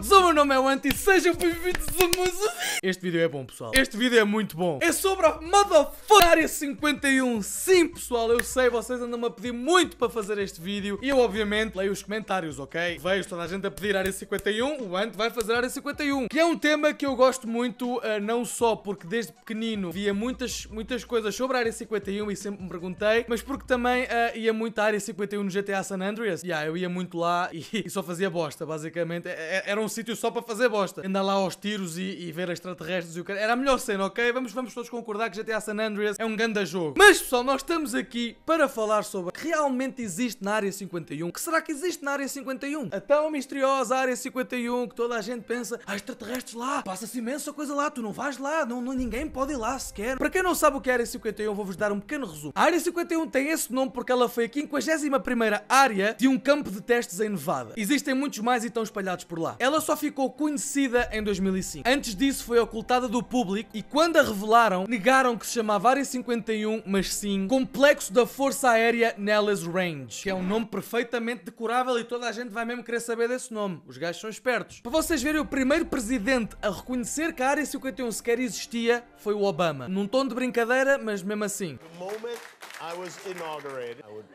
todos, o meu nome é o Anti, sejam bem-vindos a mais um vídeo. Este vídeo é bom, pessoal. Este vídeo é muito bom. É sobre a motherfucker área 51. Sim, pessoal, eu sei, vocês andam-me a pedir muito para fazer este vídeo. E eu, obviamente, leio os comentários, ok? Vejo toda a gente a pedir área 51, o Ant vai fazer área 51. Que é um tema que eu gosto muito, uh, não só porque desde pequenino via muitas, muitas coisas sobre a área 51 e sempre me perguntei, mas porque também uh, ia muito à área 51 no GTA San Andreas. E Yeah, eu ia muito lá e, e só fazia bosta, basicamente. É, é, era um sítio só para fazer bosta. Andar lá aos tiros e, e ver extraterrestres e o cara. Era a melhor cena, ok? Vamos, vamos todos concordar que GTA San Andreas é um grande jogo. Mas pessoal, nós estamos aqui para falar sobre o que realmente existe na área 51. O que será que existe na área 51? A tão misteriosa área 51 que toda a gente pensa, há extraterrestres lá, passa-se imensa coisa lá, tu não vais lá, não, não, ninguém pode ir lá sequer. Para quem não sabe o que é a área 51, vou-vos dar um pequeno resumo. A área 51 tem esse nome porque ela foi a 51 área de um campo de testes em Nevada. Existem muitos mais e estão espalhados por lá. Ela ela só ficou conhecida em 2005. Antes disso foi ocultada do público e quando a revelaram, negaram que se chamava Área 51, mas sim Complexo da Força Aérea Nellis Range, que é um nome perfeitamente decorável e toda a gente vai mesmo querer saber desse nome. Os gajos são espertos. Para vocês verem, o primeiro presidente a reconhecer que a Área 51 sequer existia foi o Obama. Num tom de brincadeira, mas mesmo assim. The moment I was inaugurated, I would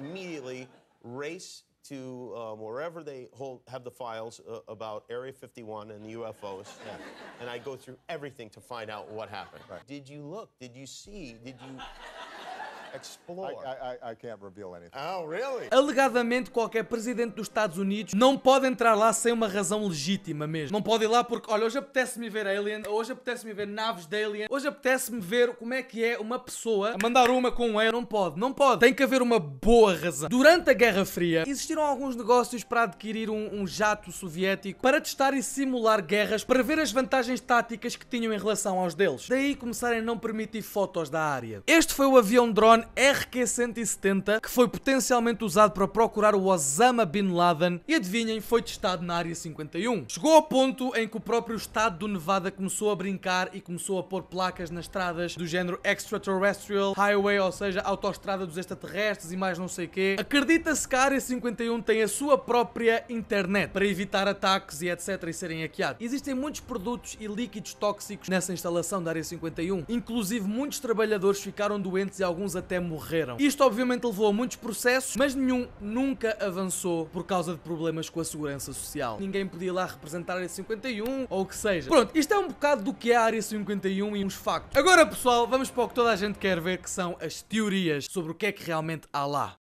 imediatamente race to um, wherever they hold, have the files uh, about Area 51 and the UFOs, and, and I go through everything to find out what happened. Right. Did you look? Did you see? Did you? I, I, I oh, really? Alegadamente, qualquer presidente dos Estados Unidos não pode entrar lá sem uma razão legítima mesmo. Não pode ir lá porque, olha, hoje apetece-me ver Alien, hoje apetece-me ver naves de Alien, hoje apetece-me ver como é que é uma pessoa a mandar uma com um Alien. Não pode, não pode. Tem que haver uma boa razão. Durante a Guerra Fria, existiram alguns negócios para adquirir um, um jato soviético para testar e simular guerras para ver as vantagens táticas que tinham em relação aos deles. Daí começarem a não permitir fotos da área. Este foi o avião drone RQ-170 que foi potencialmente usado para procurar o Osama Bin Laden e adivinhem, foi testado na Área 51. Chegou ao ponto em que o próprio estado do Nevada começou a brincar e começou a pôr placas nas estradas do género Extraterrestrial Highway, ou seja, autoestrada dos extraterrestres e mais não sei o quê. Acredita-se que a Área 51 tem a sua própria internet para evitar ataques e etc e serem hackeados. Existem muitos produtos e líquidos tóxicos nessa instalação da Área 51, inclusive muitos trabalhadores ficaram doentes e alguns até até morreram. Isto obviamente levou a muitos processos, mas nenhum nunca avançou por causa de problemas com a segurança social. Ninguém podia lá representar a área 51 ou o que seja. Pronto, isto é um bocado do que é a área 51 e uns factos. Agora pessoal, vamos para o que toda a gente quer ver, que são as teorias sobre o que é que realmente há lá.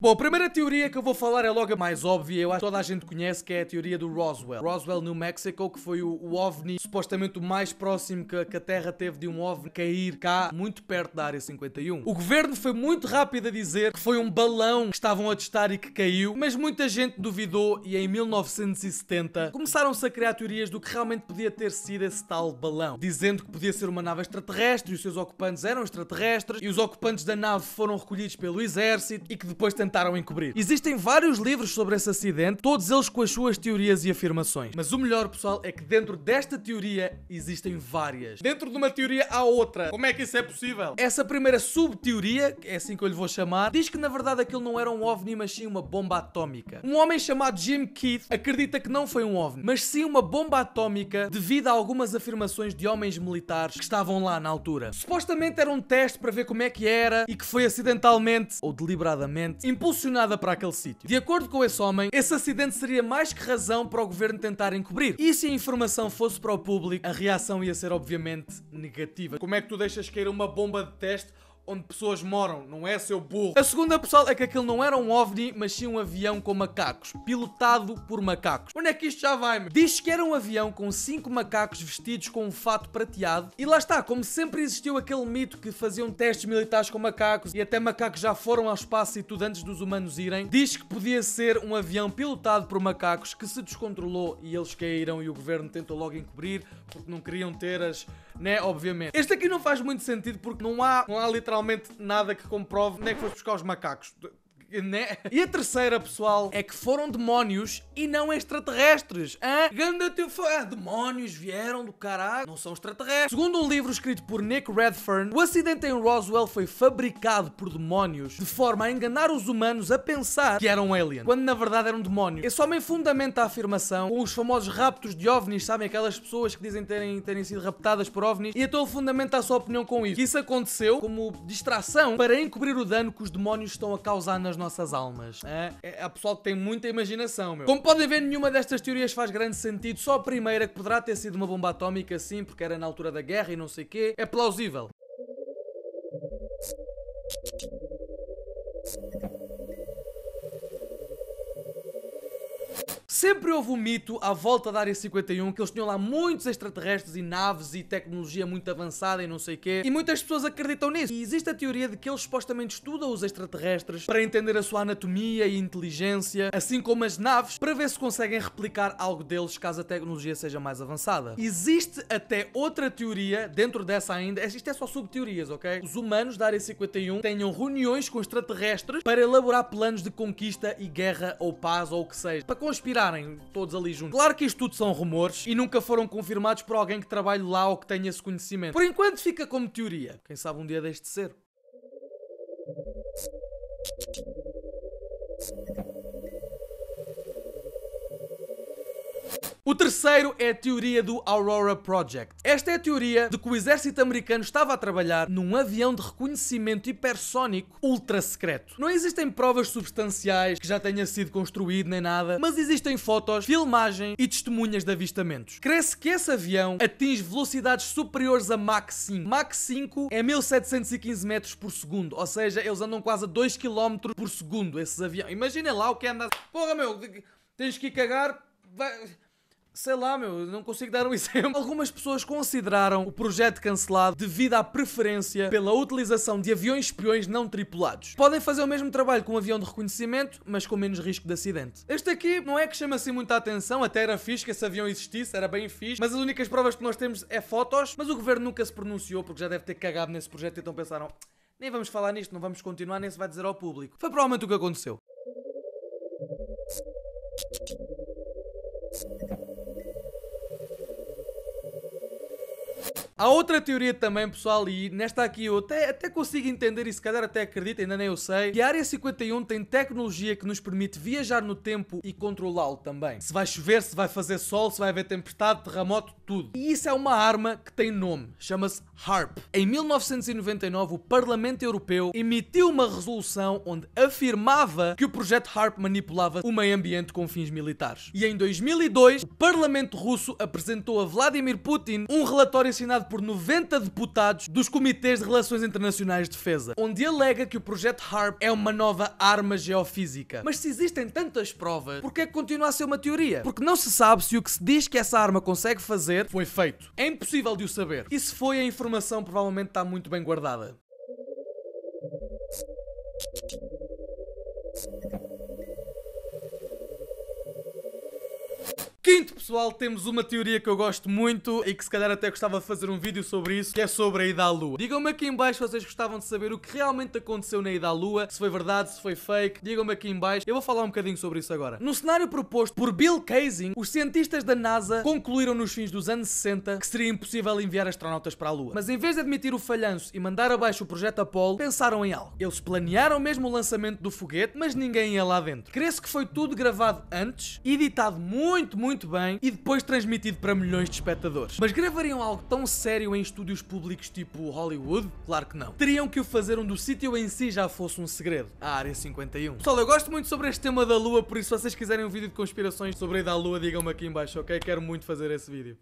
Bom, a primeira teoria que eu vou falar é logo a mais óbvia, eu acho que toda a gente conhece, que é a teoria do Roswell. Roswell, no México, que foi o, o OVNI, supostamente o mais próximo que, que, a Terra teve de um OVNI cair cá, muito perto da Área 51. O governo foi muito rápido a dizer que foi um balão que estavam a testar e que caiu, mas muita gente duvidou e em 1970 começaram-se a criar teorias do que realmente podia ter sido esse tal balão, dizendo que podia ser uma nave extraterrestre e os seus ocupantes eram extraterrestres e os ocupantes da nave foram recolhidos pelo exército e que depois também tentaram encobrir. Existem vários livros sobre esse acidente, todos eles com as suas teorias e afirmações. Mas o melhor, pessoal, é que dentro desta teoria existem várias. Dentro de uma teoria há outra. Como é que isso é possível? Essa primeira subteoria, é assim que eu lhe vou chamar, diz que na verdade aquilo não era um OVNI, mas sim uma bomba atómica. Um homem chamado Jim Keith acredita que não foi um OVNI, mas sim uma bomba atómica devido a algumas afirmações de homens militares que estavam lá na altura. Supostamente era um teste para ver como é que era e que foi acidentalmente ou deliberadamente impulsionada para aquele sítio. De acordo com esse homem, esse acidente seria mais que razão para o governo tentar encobrir. E se a informação fosse para o público, a reação ia ser obviamente negativa. Como é que tu deixas cair uma bomba de teste onde pessoas moram, não é, seu burro? A segunda, pessoal, é que aquilo não era um OVNI, mas sim um avião com macacos, pilotado por macacos. Onde é que isto já vai, meu? Diz que era um avião com cinco macacos vestidos com um fato prateado. E lá está, como sempre existiu aquele mito que faziam testes militares com macacos e até macacos já foram ao espaço e tudo antes dos humanos irem, diz que podia ser um avião pilotado por macacos que se descontrolou e eles caíram e o governo tentou logo encobrir porque não queriam ter as, né, obviamente. Este aqui não faz muito sentido porque não há, não há literalmente literalmente nada que comprove nem é que foste buscar os macacos. Né? E a terceira, pessoal, é que foram demónios e não extraterrestres. Hã? Ganda teu fã. Ah, demónios vieram do caralho. Não são extraterrestres. Segundo um livro escrito por Nick Redfern, o acidente em Roswell foi fabricado por demónios de forma a enganar os humanos a pensar que eram aliens, alien, quando na verdade eram demónios. Esse homem fundamenta a afirmação com os famosos raptos de ovnis, sabem? Aquelas pessoas que dizem terem, terem sido raptadas por ovnis. E então ele fundamenta a sua opinião com isso. Que isso aconteceu como distração para encobrir o dano que os demónios estão a causar nas nossas almas. é é, é pessoal que tem muita imaginação, meu. Como podem ver, nenhuma destas teorias faz grande sentido. Só a primeira, que poderá ter sido uma bomba atómica, sim, porque era na altura da guerra e não sei o quê, é plausível. Sempre houve um mito à volta da Área 51 que eles tinham lá muitos extraterrestres e naves e tecnologia muito avançada e não sei o quê, e muitas pessoas acreditam nisso. E existe a teoria de que eles supostamente estudam os extraterrestres para entender a sua anatomia e inteligência, assim como as naves, para ver se conseguem replicar algo deles caso a tecnologia seja mais avançada. Existe até outra teoria, dentro dessa ainda, isto é só subteorias, ok? Os humanos da Área 51 tenham reuniões com extraterrestres para elaborar planos de conquista e guerra ou paz ou o que seja, para conspirar estarem todos ali juntos. Claro que isto tudo são rumores e nunca foram confirmados por alguém que trabalhe lá ou que tenha esse conhecimento. Por enquanto fica como teoria. Quem sabe um dia deste ser. O terceiro é a teoria do Aurora Project. Esta é a teoria de que o exército americano estava a trabalhar num avião de reconhecimento hipersónico ultra secreto. Não existem provas substanciais que já tenha sido construído nem nada, mas existem fotos, filmagem e testemunhas de avistamentos. Cresce que esse avião atinge velocidades superiores a Mach 5. Mach 5 é 1715 metros por segundo, ou seja, eles andam quase a 2 km por segundo, esses aviões. Imaginem lá o que anda. Porra, meu, tens que ir cagar. Vai... Sei lá, meu, não consigo dar um exemplo. Algumas pessoas consideraram o projeto cancelado devido à preferência pela utilização de aviões espiões não tripulados. Podem fazer o mesmo trabalho com um avião de reconhecimento, mas com menos risco de acidente. Este aqui não é que chama assim muita atenção, até era fixe que esse avião existisse, era bem fixe, mas as únicas provas que nós temos é fotos, mas o governo nunca se pronunciou porque já deve ter cagado nesse projeto, então pensaram, nem vamos falar nisto, não vamos continuar, nem se vai dizer ao público. Foi provavelmente o que aconteceu. Há outra teoria também, pessoal, e nesta aqui eu até, até consigo entender e se calhar até acredito, ainda nem eu sei, que a Área 51 tem tecnologia que nos permite viajar no tempo e controlá-lo também. Se vai chover, se vai fazer sol, se vai haver tempestade, terremoto, tudo. E isso é uma arma que tem nome, chama-se HARP. Em 1999, o Parlamento Europeu emitiu uma resolução onde afirmava que o projeto HARP manipulava o meio ambiente com fins militares. E em 2002, o Parlamento Russo apresentou a Vladimir Putin um relatório assinado por 90 deputados dos Comitês de Relações Internacionais de Defesa, onde alega que o projeto HARP é uma nova arma geofísica. Mas se existem tantas provas, por é que continua a ser uma teoria? Porque não se sabe se o que se diz que essa arma consegue fazer foi feito. É impossível de o saber. E se foi, a informação provavelmente está muito bem guardada. Quinto, pessoal, temos uma teoria que eu gosto muito e que se calhar até gostava de fazer um vídeo sobre isso, que é sobre a ida à Lua. Digam-me aqui em baixo se vocês gostavam de saber o que realmente aconteceu na ida à Lua, se foi verdade, se foi fake. Digam-me aqui em baixo. Eu vou falar um bocadinho sobre isso agora. No cenário proposto por Bill Casing, os cientistas da NASA concluíram nos fins dos anos 60 que seria impossível enviar astronautas para a Lua. Mas em vez de admitir o falhanço e mandar abaixo o projeto Apollo, pensaram em algo. Eles planearam mesmo o lançamento do foguete, mas ninguém ia lá dentro. Cresce que foi tudo gravado antes, editado muito, muito muito bem e depois transmitido para milhões de espectadores. Mas gravariam algo tão sério em estúdios públicos tipo Hollywood? Claro que não. Teriam que o fazer onde o sítio em si já fosse um segredo, a Área 51. Pessoal, eu gosto muito sobre este tema da Lua, por isso se vocês quiserem um vídeo de conspirações sobre a da Lua, digam-me aqui embaixo, ok? Quero muito fazer esse vídeo.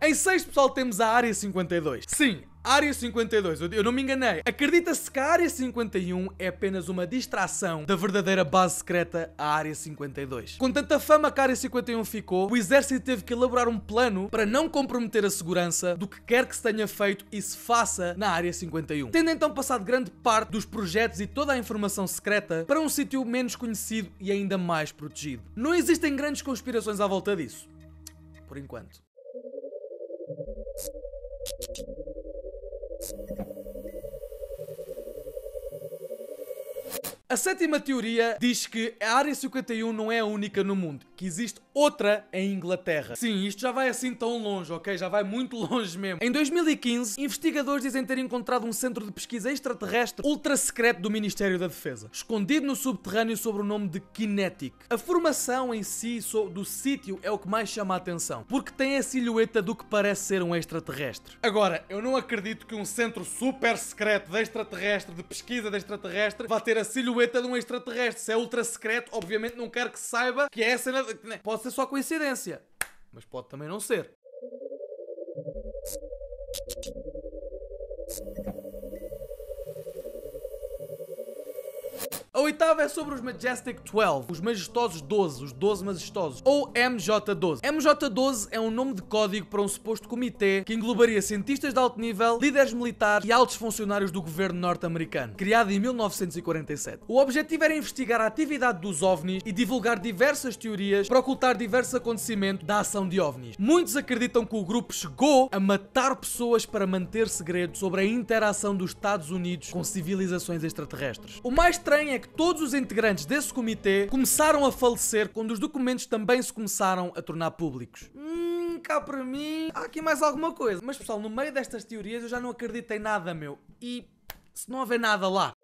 Em 6, pessoal, temos a Área 52. Sim, Área 52, eu não me enganei. Acredita-se que a Área 51 é apenas uma distração da verdadeira base secreta, a Área 52. Com tanta fama que a Área 51 ficou, o exército teve que elaborar um plano para não comprometer a segurança do que quer que se tenha feito e se faça na Área 51. Tendo então passado grande parte dos projetos e toda a informação secreta para um sítio menos conhecido e ainda mais protegido. Não existem grandes conspirações à volta disso. Por enquanto. A sétima teoria diz que a Área 51 não é a única no mundo que existe outra em Inglaterra. Sim, isto já vai assim tão longe, ok? Já vai muito longe mesmo. Em 2015, investigadores dizem ter encontrado um centro de pesquisa extraterrestre ultra secreto do Ministério da Defesa, escondido no subterrâneo sob o nome de Kinetic. A formação em si do sítio é o que mais chama a atenção, porque tem a silhueta do que parece ser um extraterrestre. Agora, eu não acredito que um centro super secreto de extraterrestre, de pesquisa de extraterrestre, vá ter a silhueta de um extraterrestre. Se é ultra secreto, obviamente não quero que saiba que é essa. Né? Pode ser só coincidência, mas pode também não ser. A oitava é sobre os Majestic 12, os majestosos 12, os 12 majestosos, ou MJ12. MJ12 é um nome de código para um suposto comitê que englobaria cientistas de alto nível, líderes militares e altos funcionários do governo norte-americano, criado em 1947. O objetivo era investigar a atividade dos OVNIs e divulgar diversas teorias para ocultar diversos acontecimentos da ação de OVNIs. Muitos acreditam que o grupo chegou a matar pessoas para manter segredo sobre a interação dos Estados Unidos com civilizações extraterrestres. O mais estranho é que todos os integrantes desse comitê começaram a falecer quando os documentos também se começaram a tornar públicos. Hum, cá para mim, há aqui mais alguma coisa. Mas pessoal, no meio destas teorias eu já não acredito em nada, meu. E se não houver nada lá.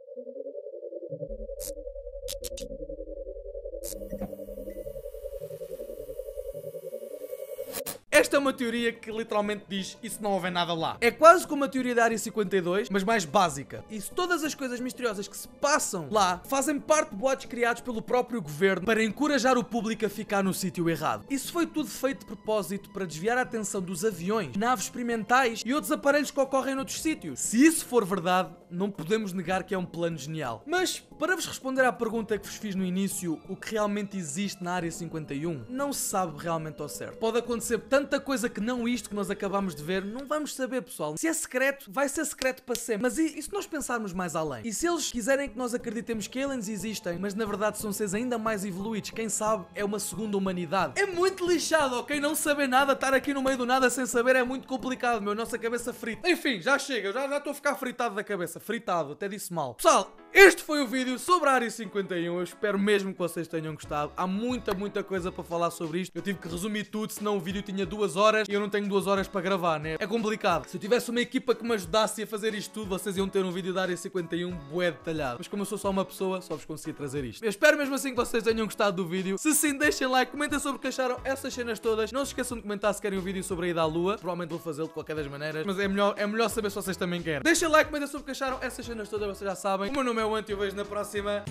Esta é uma teoria que literalmente diz isso não houve nada lá. É quase como a teoria da Área 52, mas mais básica. E se todas as coisas misteriosas que se passam lá fazem parte de boatos criados pelo próprio governo para encorajar o público a ficar no sítio errado. Isso foi tudo feito de propósito para desviar a atenção dos aviões, naves experimentais e outros aparelhos que ocorrem noutros sítios. Se isso for verdade, não podemos negar que é um plano genial. Mas, para vos responder à pergunta que vos fiz no início, o que realmente existe na Área 51, não se sabe realmente ao certo. Pode acontecer tanto tanta coisa que não isto que nós acabamos de ver, não vamos saber, pessoal. Se é secreto, vai ser secreto para sempre. Mas e, e se nós pensarmos mais além? E se eles quiserem que nós acreditemos que aliens existem, mas na verdade são seres ainda mais evoluídos, quem sabe é uma segunda humanidade. É muito lixado, ok? Não saber nada, estar aqui no meio do nada sem saber é muito complicado, meu. Nossa cabeça frita. Enfim, já chega, já estou a ficar fritado da cabeça. Fritado, até disse mal. Pessoal, este foi o vídeo sobre a Área 51. Eu espero mesmo que vocês tenham gostado. Há muita, muita coisa para falar sobre isto. Eu tive que resumir tudo, senão o vídeo tinha duas horas e eu não tenho duas horas para gravar, né? É complicado. Se eu tivesse uma equipa que me ajudasse a fazer isto tudo, vocês iam ter um vídeo da Área 51 bué detalhado. Mas como eu sou só uma pessoa, só vos consegui trazer isto. Eu espero mesmo assim que vocês tenham gostado do vídeo. Se sim, deixem like, comentem sobre o que acharam essas cenas todas. Não se esqueçam de comentar se querem um vídeo sobre a ida à lua. Provavelmente vou fazê-lo de qualquer das maneiras, mas é melhor, é melhor saber se vocês também querem. Deixem like, comentem sobre o que acharam essas cenas todas, vocês já sabem. O meu nome é é o eu vejo na próxima.